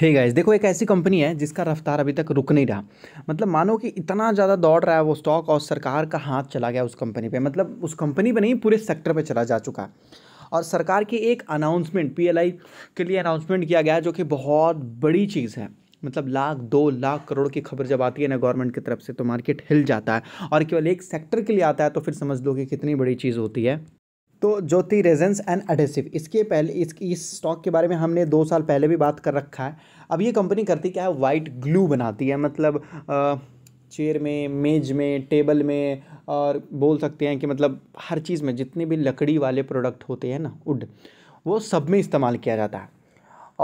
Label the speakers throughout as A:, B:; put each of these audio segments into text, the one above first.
A: हे hey guys देखो एक ऐसी कंपनी है जिसका रफ्तार अभी तक रुक नहीं रहा मतलब मानो कि इतना ज़्यादा दौड़ रहा है वो स्टॉक और सरकार का हाथ चला गया उस कंपनी पे मतलब उस कंपनी पे नहीं पूरे सेक्टर पे चला जा चुका और सरकार की एक अनाउंसमेंट पीएलआई के लिए अनाउंसमेंट किया गया जो कि बहुत बड़ी चीज़ है मतलब लाख दो लाख करोड़ की खबर जब आती है ना गवर्नमेंट की तरफ से तो मार्केट हिल जाता है और केवल एक सेक्टर के लिए आता है तो फिर समझ लो कि कितनी बड़ी चीज़ होती है तो ज्योति रेजेंस एंड एडेसिव इसके पहले इस इस स्टॉक के बारे में हमने दो साल पहले भी बात कर रखा है अब ये कंपनी करती क्या है वाइट ग्लू बनाती है मतलब चेयर में मेज में टेबल में और बोल सकते हैं कि मतलब हर चीज़ में जितने भी लकड़ी वाले प्रोडक्ट होते हैं ना वुड वो सब में इस्तेमाल किया जाता है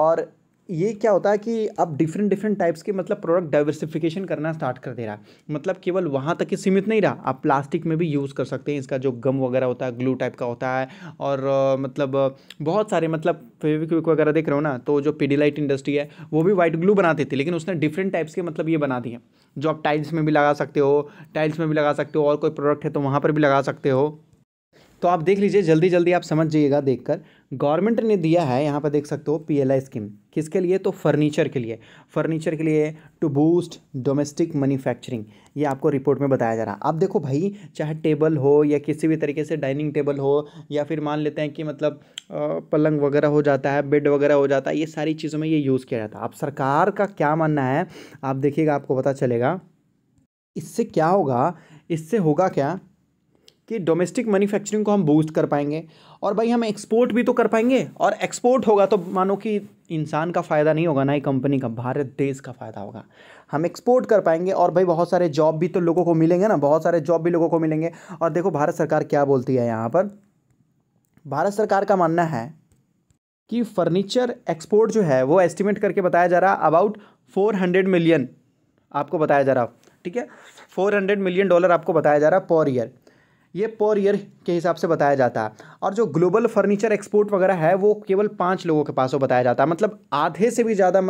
A: और ये क्या होता है कि अब डिफरेंट डिफरेंट टाइप्स के मतलब प्रोडक्ट डाइवर्सिफिकेशन करना स्टार्ट कर दे रहा मतलब केवल वहाँ तक ही सीमित नहीं रहा आप प्लास्टिक में भी यूज़ कर सकते हैं इसका जो गम वगैरह होता है ग्लू टाइप का होता है और मतलब बहुत सारे मतलब विक वगैरह देख रहे हो ना तो जो पीडीलाइट इंडस्ट्री है वो भी वाइट ग्लू बनाती थी लेकिन उसने डिफरेंट टाइप्स के मतलब ये बना दिए जो आप टाइल्स में भी लगा सकते हो टाइल्स में भी लगा सकते हो और कोई प्रोडक्ट है तो वहाँ पर भी लगा सकते हो तो आप देख लीजिए जल्दी जल्दी आप समझ जाइएगा देखकर गवर्नमेंट ने दिया है यहाँ पर देख सकते हो पीएलआई स्कीम किसके लिए तो फर्नीचर के लिए फर्नीचर के लिए टू बूस्ट डोमेस्टिक मैन्युफैक्चरिंग ये आपको रिपोर्ट में बताया जा रहा है अब देखो भाई चाहे टेबल हो या किसी भी तरीके से डाइनिंग टेबल हो या फिर मान लेते हैं कि मतलब पलंग वगैरह हो जाता है बेड वगैरह हो जाता है ये सारी चीज़ों में ये यूज़ किया जाता है अब सरकार का क्या मानना है आप देखिएगा आपको पता चलेगा इससे क्या होगा इससे होगा क्या कि डोमेस्टिक मैन्युफैक्चरिंग को हम बूस्ट कर पाएंगे और भाई हम एक्सपोर्ट भी तो कर पाएंगे और एक्सपोर्ट होगा तो मानो कि इंसान का फ़ायदा नहीं होगा ना ही कंपनी का भारत देश का फ़ायदा होगा हम एक्सपोर्ट कर पाएंगे और भाई बहुत सारे जॉब भी तो लोगों को मिलेंगे ना बहुत सारे जॉब भी लोगों को मिलेंगे और देखो भारत सरकार क्या बोलती है यहाँ पर भारत सरकार का मानना है कि फर्नीचर एक्सपोर्ट जो है वो एस्टिमेट करके बताया जा रहा अबाउट फोर हंड्रेड मिलियन आपको बताया जा रहा ठीक है फोर हंड्रेड मिलियन डॉलर आपको बताया जा रहा पर ईयर ये पर ईयर के हिसाब से बताया जाता है और जो ग्लोबल फर्नीचर एक्सपोर्ट वगैरह है वो केवल पाँच लोगों के पास वो बताया जाता है मतलब आधे से भी ज़्यादा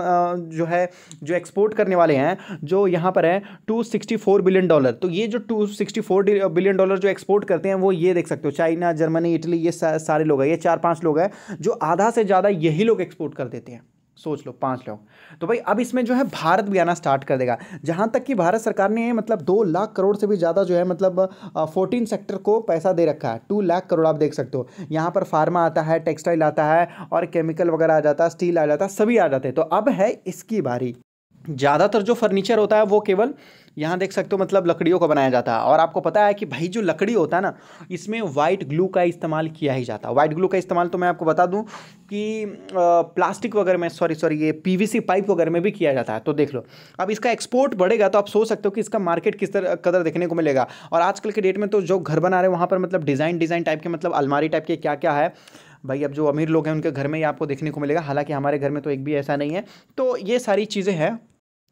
A: जो है जो एक्सपोर्ट करने वाले हैं जो यहाँ पर है two sixty four billion dollar तो ये जो two sixty four billion dollar जो एक्सपोर्ट करते हैं वो ये देख सकते हो चाइना जर्मनी इटली ये सारे लोग हैं ये चार पाँच लोग हैं जो आधा से ज़्यादा यही लोग एक्सपोर्ट कर देते हैं सोच लो पांच लोग तो भाई अब इसमें जो है भारत भी आना स्टार्ट कर देगा जहां तक कि भारत सरकार ने मतलब दो लाख करोड़ से भी ज़्यादा जो है मतलब फोर्टीन सेक्टर को पैसा दे रखा है टू लाख करोड़ आप देख सकते हो यहां पर फार्मा आता है टेक्सटाइल आता है और केमिकल वगैरह आ जाता है स्टील आ जाता है सभी आ जाते हैं तो अब है इसकी बारी ज़्यादातर जो फर्नीचर होता है वो केवल यहाँ देख सकते हो मतलब लकड़ियों का बनाया जाता है और आपको पता है कि भाई जो लकड़ी होता है ना इसमें वाइट ग्लू का इस्तेमाल किया ही जाता है वाइट ग्लू का इस्तेमाल तो मैं आपको बता दूँ कि प्लास्टिक वगैरह में सॉरी सॉरी ये पी पाइप वगैरह में भी किया जाता है तो देख लो अब इसका एक्सपोर्ट बढ़ेगा तो आप सोच सकते हो कि इसका मार्केट किस तरह कदर देखने को मिलेगा और आजकल के डेट में तो जो घर बना रहे हैं वहाँ पर मतलब डिज़ाइन डिज़ाइन टाइप के मतलब अलमारी टाइप के क्या क्या है भाई अब जो अमीर लोग हैं उनके घर में ही आपको देखने को मिलेगा हालांकि हमारे घर में तो एक भी ऐसा नहीं है तो ये सारी चीज़ें हैं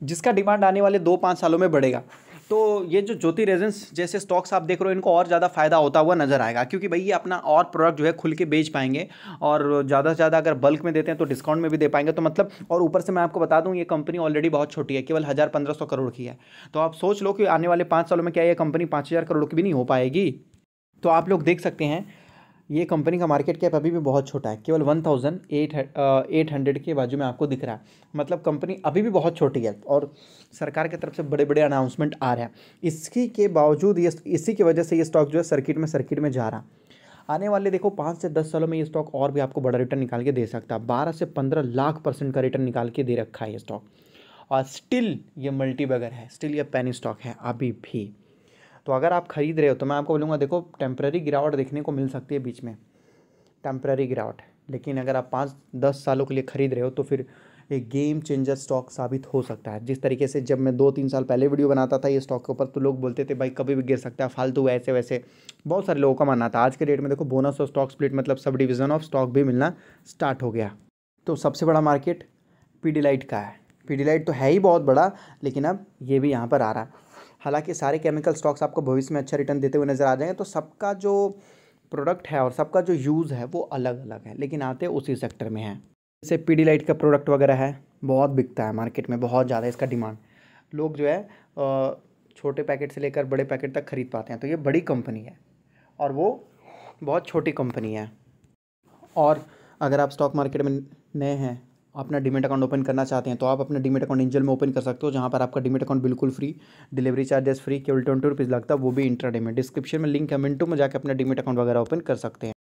A: जिसका डिमांड आने वाले दो पाँच सालों में बढ़ेगा तो ये जो ज्योति रेजेंस जैसे स्टॉक्स आप देख रहे हो इनको और ज़्यादा फ़ायदा होता हुआ नज़र आएगा क्योंकि भाई ये अपना और प्रोडक्ट जो है खुल के बेच पाएंगे और ज़्यादा से ज़्यादा अगर बल्क में देते हैं तो डिस्काउंट में भी दे पाएंगे तो मतलब और ऊपर से मैं आपको बता दूँ ये कंपनी ऑलरेडी बहुत छोटी है केवल हज़ार पंद्रह सौ करोड़ की है तो आप सोच लो कि आने वाले पाँच सालों में क्या ये कंपनी पाँच हज़ार करोड़ की भी नहीं हो पाएगी तो आप लोग देख सकते हैं ये कंपनी का मार्केट कैप अभी भी बहुत छोटा है केवल one thousand eight eight hundred के बाजू में आपको दिख रहा है मतलब कंपनी अभी भी बहुत छोटी है और सरकार की तरफ से बड़े बड़े अनाउंसमेंट आ रहे हैं इसकी के बावजूद ये इसी की वजह से ये स्टॉक जो है सर्किट में सर्किट में जा रहा आने वाले देखो पाँच से दस सालों में ये स्टॉक और भी आपको बड़ा रिटर्न निकाल के दे सकता है बारह से पंद्रह लाख परसेंट का रिटर्न निकाल के दे रखा है ये स्टॉक और स्टिल ये मल्टी बगर है स्टिल ये पैनी स्टॉक है अभी भी तो अगर आप ख़रीद रहे हो तो मैं आपको बोलूँगा देखो टेम्प्रेरी गिरावट देखने को मिल सकती है बीच में टेम्प्रेरी गिरावट लेकिन अगर आप पाँच दस सालों के लिए ख़रीद रहे हो तो फिर एक गेम चेंजर स्टॉक साबित हो सकता है जिस तरीके से जब मैं दो तीन साल पहले वीडियो बनाता था ये स्टॉक के ऊपर तो लोग बोलते थे भाई कभी भी गिर सकता है फालतू ऐसे वैसे बहुत सारे लोगों का मानना था आज के डेट में देखो बोनस और स्टॉक स्प्लिट मतलब सब डिवीज़न ऑफ स्टॉक भी मिलना स्टार्ट हो गया तो सबसे बड़ा मार्केट पीडीलाइट का है पीडीलाइट तो है ही बहुत बड़ा लेकिन अब ये भी यहाँ पर आ रहा है हालांकि सारे केमिकल स्टॉक्स आपको भविष्य में अच्छा रिटर्न देते हुए नज़र आ जाएंगे तो सबका जो प्रोडक्ट है और सबका जो यूज़ है वो अलग अलग है लेकिन आते उसी सेक्टर में है जैसे पी लाइट का प्रोडक्ट वगैरह है बहुत बिकता है मार्केट में बहुत ज़्यादा इसका डिमांड लोग जो है छोटे पैकेट से लेकर बड़े पैकेट तक खरीद पाते हैं तो ये बड़ी कंपनी है और वो बहुत छोटी कंपनी है और अगर आप स्टॉक मार्केट में नए हैं अपना डिमेट अकाउंट ओपन करना चाहते हैं तो आप अपना डिमेट अकाउंट एंजल में ओपन कर सकते हो जहाँ पर आपका डिमेट अकाउंट बिल्कुल फ्री डिलीवरी चार्जेस फ्री केवल ट्वेंटी रुपीज़ लगता है वो भी इंट्राडे में डिस्क्रिप्शन में लिंक है मिनटों में जाकर अपना डिमेट अकाउंट वगैरह ओपन कर सकते हैं